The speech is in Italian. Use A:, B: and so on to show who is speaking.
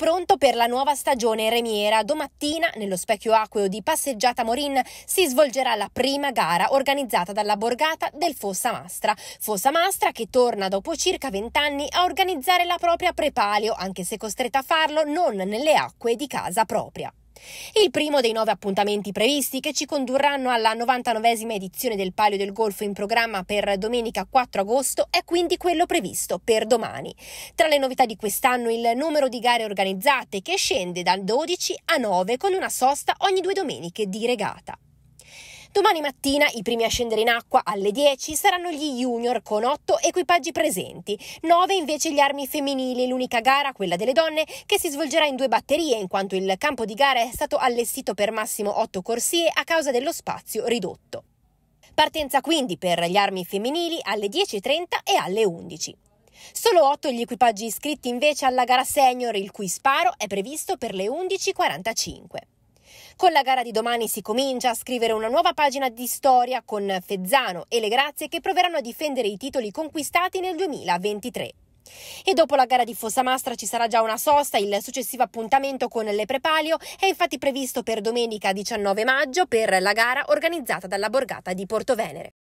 A: pronto per la nuova stagione remiera. Domattina, nello specchio acqueo di Passeggiata Morin, si svolgerà la prima gara organizzata dalla borgata del Fossa Mastra. Fossa Mastra che torna dopo circa vent'anni a organizzare la propria prepalio, anche se costretta a farlo non nelle acque di casa propria. Il primo dei nove appuntamenti previsti che ci condurranno alla 99esima edizione del Palio del Golfo in programma per domenica 4 agosto è quindi quello previsto per domani. Tra le novità di quest'anno il numero di gare organizzate che scende dal 12 a 9 con una sosta ogni due domeniche di regata. Domani mattina i primi a scendere in acqua alle 10 saranno gli junior con 8 equipaggi presenti, 9 invece gli armi femminili, l'unica gara, quella delle donne, che si svolgerà in due batterie in quanto il campo di gara è stato allestito per massimo 8 corsie a causa dello spazio ridotto. Partenza quindi per gli armi femminili alle 10.30 e alle 11. Solo 8 gli equipaggi iscritti invece alla gara senior, il cui sparo è previsto per le 11.45. Con la gara di domani si comincia a scrivere una nuova pagina di storia con Fezzano e Le Grazie che proveranno a difendere i titoli conquistati nel 2023. E dopo la gara di Fossa Mastra ci sarà già una sosta, il successivo appuntamento con le Prepalio è infatti previsto per domenica 19 maggio per la gara organizzata dalla Borgata di Porto Venere.